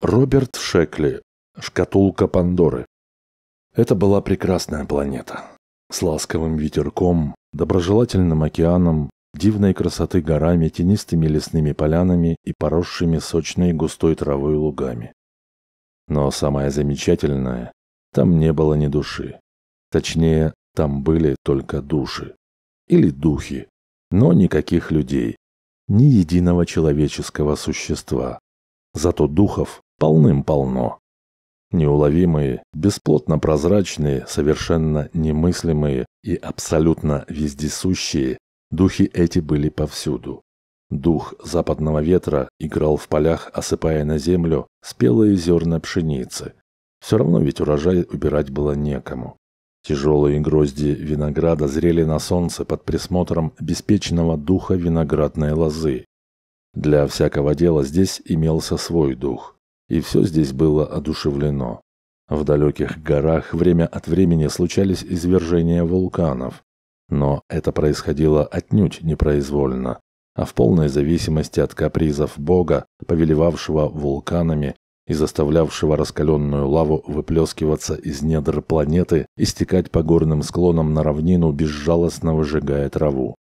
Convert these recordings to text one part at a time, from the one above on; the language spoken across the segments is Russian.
Роберт Шекли. Шкатулка Пандоры. Это была прекрасная планета. С ласковым ветерком, доброжелательным океаном, дивной красоты горами, тенистыми лесными полянами и поросшими сочной густой травой лугами. Но самое замечательное, там не было ни души. Точнее, там были только души. Или духи. Но никаких людей. Ни единого человеческого существа. Зато духов Полным-полно. Неуловимые, бесплотно прозрачные, совершенно немыслимые и абсолютно вездесущие, духи эти были повсюду. Дух западного ветра играл в полях, осыпая на землю спелые зерна пшеницы. Все равно ведь урожай убирать было некому. Тяжелые грозди винограда зрели на солнце под присмотром беспечного духа виноградной лозы. Для всякого дела здесь имелся свой дух и все здесь было одушевлено. В далеких горах время от времени случались извержения вулканов, но это происходило отнюдь непроизвольно, а в полной зависимости от капризов Бога, повелевавшего вулканами и заставлявшего раскаленную лаву выплескиваться из недр планеты и стекать по горным склонам на равнину, безжалостно выжигая траву.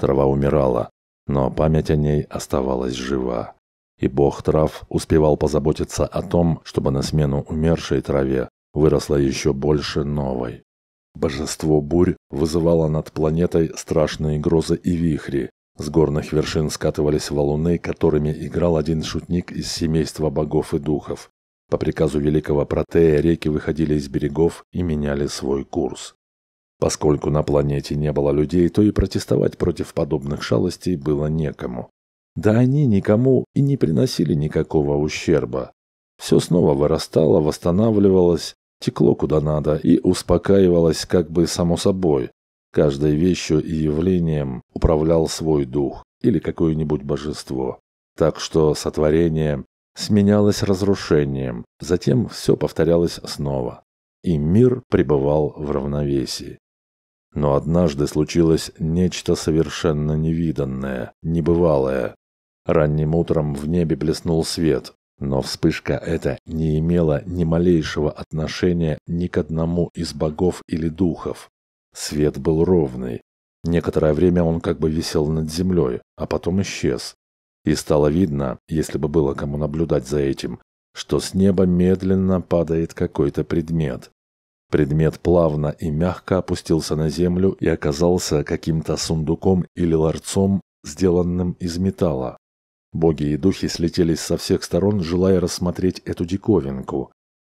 Трава умирала, но память о ней оставалась жива и бог трав успевал позаботиться о том, чтобы на смену умершей траве выросла еще больше новой. Божество бурь вызывало над планетой страшные грозы и вихри. С горных вершин скатывались валуны, которыми играл один шутник из семейства богов и духов. По приказу великого протея реки выходили из берегов и меняли свой курс. Поскольку на планете не было людей, то и протестовать против подобных шалостей было некому. Да они никому и не приносили никакого ущерба. Все снова вырастало, восстанавливалось, текло куда надо и успокаивалось как бы само собой. Каждой вещью и явлением управлял свой дух или какое-нибудь божество. Так что сотворение сменялось разрушением, затем все повторялось снова. И мир пребывал в равновесии. Но однажды случилось нечто совершенно невиданное, небывалое, Ранним утром в небе блеснул свет, но вспышка эта не имела ни малейшего отношения ни к одному из богов или духов. Свет был ровный. Некоторое время он как бы висел над землей, а потом исчез. И стало видно, если бы было кому наблюдать за этим, что с неба медленно падает какой-то предмет. Предмет плавно и мягко опустился на землю и оказался каким-то сундуком или ларцом, сделанным из металла. Боги и духи слетелись со всех сторон, желая рассмотреть эту диковинку.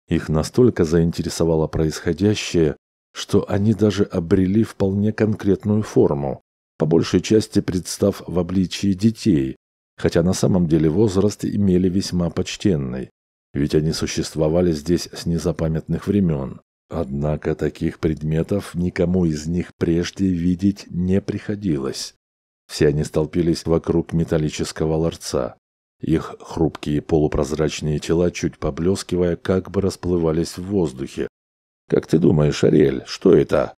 Их настолько заинтересовало происходящее, что они даже обрели вполне конкретную форму, по большей части представ в обличии детей, хотя на самом деле возраст имели весьма почтенный, ведь они существовали здесь с незапамятных времен. Однако таких предметов никому из них прежде видеть не приходилось. Все они столпились вокруг металлического ларца. Их хрупкие полупрозрачные тела, чуть поблескивая, как бы расплывались в воздухе. «Как ты думаешь, Ариэль, что это?»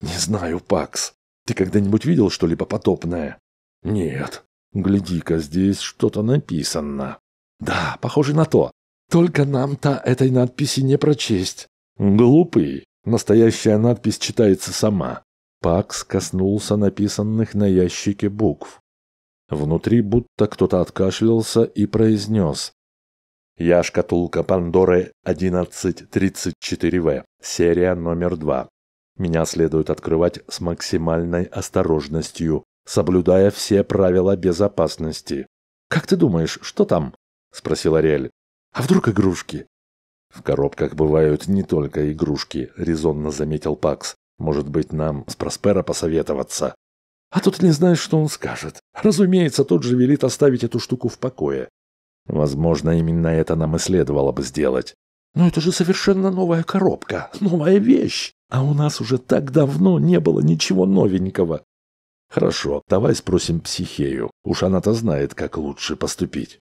«Не знаю, Пакс. Ты когда-нибудь видел что-либо потопное?» «Нет. Гляди-ка, здесь что-то написано». «Да, похоже на то. Только нам-то этой надписи не прочесть». «Глупый. Настоящая надпись читается сама. Пакс коснулся написанных на ящике букв. Внутри будто кто-то откашлялся и произнес. «Я шкатулка Пандоры 1134В, серия номер 2. Меня следует открывать с максимальной осторожностью, соблюдая все правила безопасности». «Как ты думаешь, что там?» – спросил Ариэль. «А вдруг игрушки?» «В коробках бывают не только игрушки», – резонно заметил Пакс. Может быть, нам с Проспера посоветоваться? А тут не знаешь, что он скажет. Разумеется, тот же велит оставить эту штуку в покое. Возможно, именно это нам и следовало бы сделать. Но это же совершенно новая коробка, новая вещь. А у нас уже так давно не было ничего новенького. Хорошо, давай спросим психею. Уж она-то знает, как лучше поступить.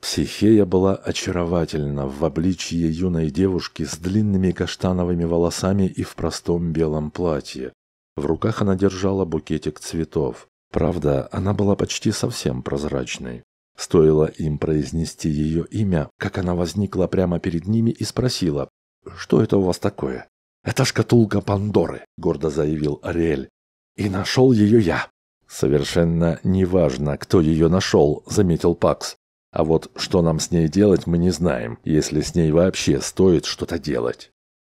Психея была очаровательна в обличье юной девушки с длинными каштановыми волосами и в простом белом платье. В руках она держала букетик цветов. Правда, она была почти совсем прозрачной. Стоило им произнести ее имя, как она возникла прямо перед ними и спросила, «Что это у вас такое?» «Это шкатулка Пандоры», — гордо заявил Ариэль. «И нашел ее я». «Совершенно неважно, кто ее нашел», — заметил Пакс. А вот что нам с ней делать, мы не знаем, если с ней вообще стоит что-то делать.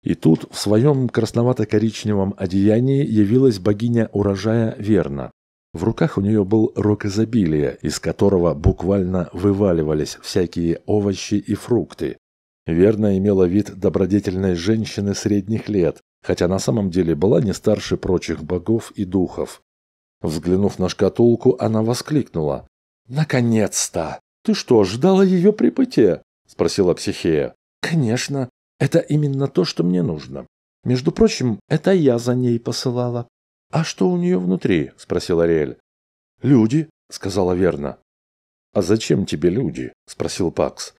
И тут в своем красновато-коричневом одеянии явилась богиня урожая Верна. В руках у нее был рог изобилия, из которого буквально вываливались всякие овощи и фрукты. Верна имела вид добродетельной женщины средних лет, хотя на самом деле была не старше прочих богов и духов. Взглянув на шкатулку, она воскликнула. «Наконец-то! «Ты что, ждала ее прибытия?» – спросила психея. «Конечно. Это именно то, что мне нужно. Между прочим, это я за ней посылала». «А что у нее внутри?» – спросила Ариэль. «Люди», – сказала Верна. «А зачем тебе люди?» – спросил Пакс.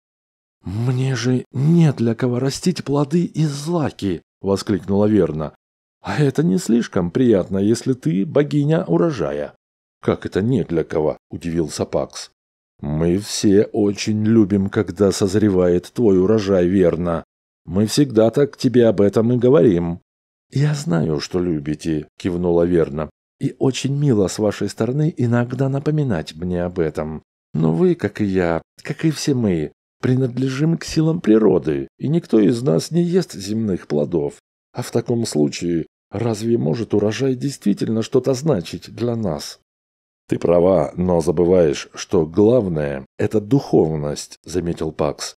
«Мне же не для кого растить плоды и злаки!» – воскликнула Верна. «А это не слишком приятно, если ты богиня урожая». «Как это не для кого?» – удивился Пакс. Мы все очень любим, когда созревает твой урожай, верно? Мы всегда так тебе об этом и говорим. Я знаю, что любите, кивнула Верна, И очень мило с вашей стороны иногда напоминать мне об этом. Но вы, как и я, как и все мы, принадлежим к силам природы, и никто из нас не ест земных плодов. А в таком случае, разве может урожай действительно что-то значить для нас? «Ты права, но забываешь, что главное – это духовность», – заметил Пакс.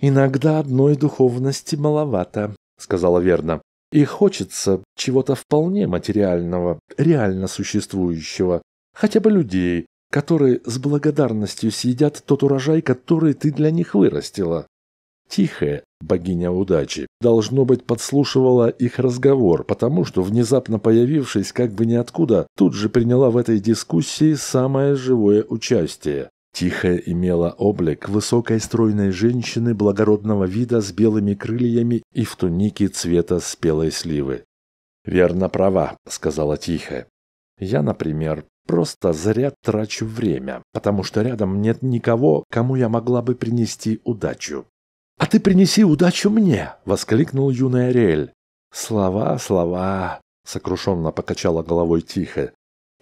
«Иногда одной духовности маловато», – сказала Верна. «И хочется чего-то вполне материального, реально существующего, хотя бы людей, которые с благодарностью съедят тот урожай, который ты для них вырастила». Тихая, богиня удачи, должно быть, подслушивала их разговор, потому что, внезапно появившись как бы ниоткуда, тут же приняла в этой дискуссии самое живое участие. Тихая имела облик высокой стройной женщины благородного вида с белыми крыльями и в тунике цвета спелой сливы. «Верно права», — сказала Тихая. «Я, например, просто зря трачу время, потому что рядом нет никого, кому я могла бы принести удачу. «А ты принеси удачу мне!» — воскликнул юный Ариэль. «Слова, слова!» — сокрушенно покачала головой тихо.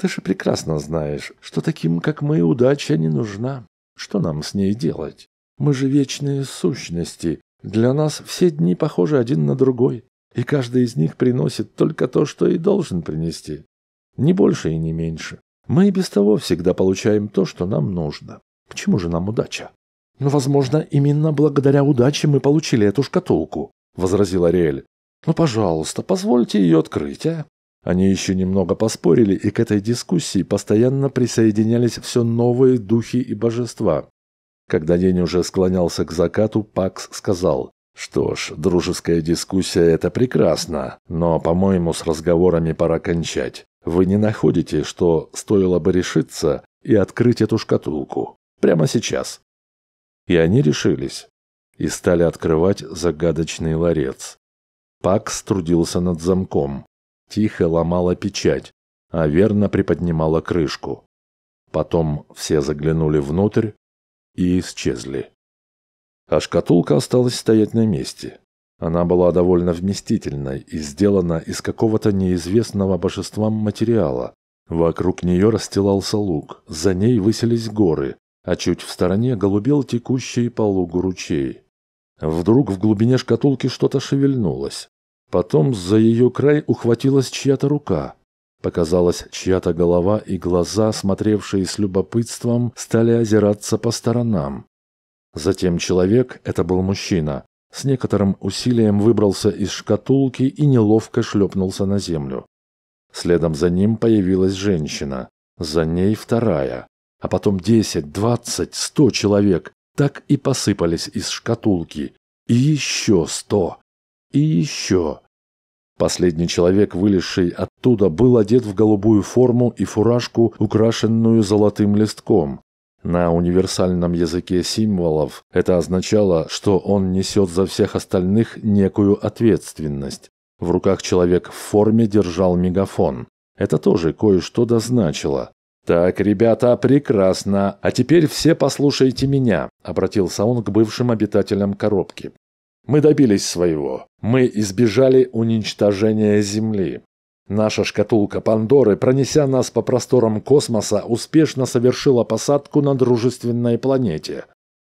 «Ты же прекрасно знаешь, что таким, как мы, удача не нужна. Что нам с ней делать? Мы же вечные сущности. Для нас все дни похожи один на другой, и каждый из них приносит только то, что и должен принести. Не больше и не меньше. Мы и без того всегда получаем то, что нам нужно. К чему же нам удача?» Но, ну, возможно, именно благодаря удаче мы получили эту шкатулку», — возразил Ариэль. «Ну, пожалуйста, позвольте ее открыть, а?» Они еще немного поспорили, и к этой дискуссии постоянно присоединялись все новые духи и божества. Когда день уже склонялся к закату, Пакс сказал, «Что ж, дружеская дискуссия – это прекрасно, но, по-моему, с разговорами пора кончать. Вы не находите, что стоило бы решиться и открыть эту шкатулку? Прямо сейчас». И они решились и стали открывать загадочный ларец. Пак трудился над замком, тихо ломала печать, а верно приподнимала крышку. Потом все заглянули внутрь и исчезли. А шкатулка осталась стоять на месте. Она была довольно вместительной и сделана из какого-то неизвестного божествам материала. Вокруг нее расстилался луг, за ней высились горы, а чуть в стороне голубел текущий по лугу ручей. Вдруг в глубине шкатулки что-то шевельнулось. Потом за ее край ухватилась чья-то рука. Показалась чья-то голова, и глаза, смотревшие с любопытством, стали озираться по сторонам. Затем человек, это был мужчина, с некоторым усилием выбрался из шкатулки и неловко шлепнулся на землю. Следом за ним появилась женщина, за ней вторая а потом 10, 20, 100 человек так и посыпались из шкатулки. И еще 100. И еще. Последний человек, вылезший оттуда, был одет в голубую форму и фуражку, украшенную золотым листком. На универсальном языке символов это означало, что он несет за всех остальных некую ответственность. В руках человек в форме держал мегафон. Это тоже кое-что дозначило. «Так, ребята, прекрасно. А теперь все послушайте меня», – обратился он к бывшим обитателям коробки. «Мы добились своего. Мы избежали уничтожения Земли. Наша шкатулка Пандоры, пронеся нас по просторам космоса, успешно совершила посадку на дружественной планете».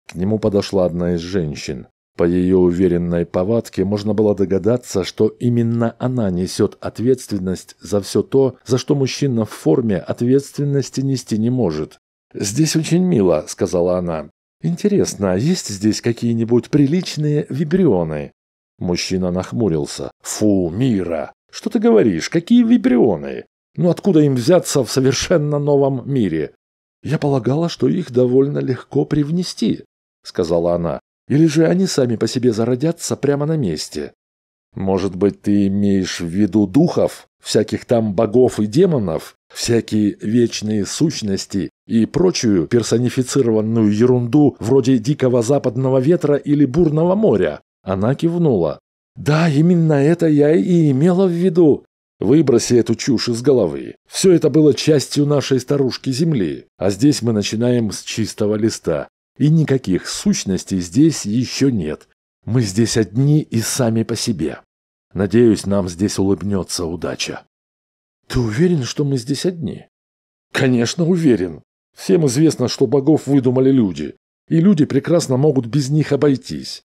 К нему подошла одна из женщин. По ее уверенной повадке можно было догадаться, что именно она несет ответственность за все то, за что мужчина в форме ответственности нести не может. «Здесь очень мило», — сказала она. «Интересно, есть здесь какие-нибудь приличные вибрионы?» Мужчина нахмурился. «Фу, Мира! Что ты говоришь? Какие вибрионы? Ну откуда им взяться в совершенно новом мире?» «Я полагала, что их довольно легко привнести», — сказала она. Или же они сами по себе зародятся прямо на месте? Может быть, ты имеешь в виду духов, всяких там богов и демонов, всякие вечные сущности и прочую персонифицированную ерунду вроде дикого западного ветра или бурного моря? Она кивнула. «Да, именно это я и имела в виду. Выброси эту чушь из головы. Все это было частью нашей старушки Земли, а здесь мы начинаем с чистого листа. И никаких сущностей здесь еще нет. Мы здесь одни и сами по себе. Надеюсь, нам здесь улыбнется удача. Ты уверен, что мы здесь одни? Конечно, уверен. Всем известно, что богов выдумали люди. И люди прекрасно могут без них обойтись.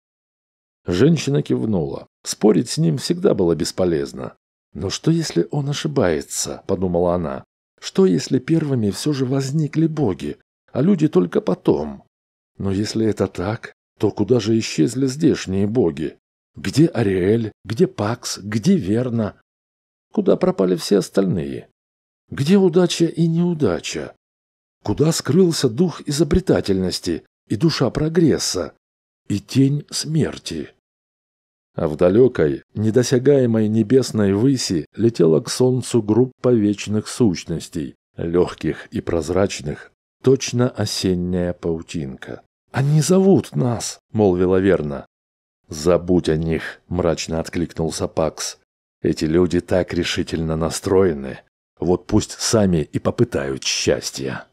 Женщина кивнула. Спорить с ним всегда было бесполезно. «Но что, если он ошибается?» – подумала она. «Что, если первыми все же возникли боги, а люди только потом?» Но если это так, то куда же исчезли здешние боги? Где Ариэль, где Пакс, где Верна? Куда пропали все остальные? Где удача и неудача? Куда скрылся дух изобретательности и душа прогресса и тень смерти? А в далекой, недосягаемой небесной выси летела к солнцу группа вечных сущностей, легких и прозрачных, точно осенняя паутинка. «Они зовут нас», — молвила Верна. «Забудь о них», — мрачно откликнулся Пакс. «Эти люди так решительно настроены. Вот пусть сами и попытают счастья».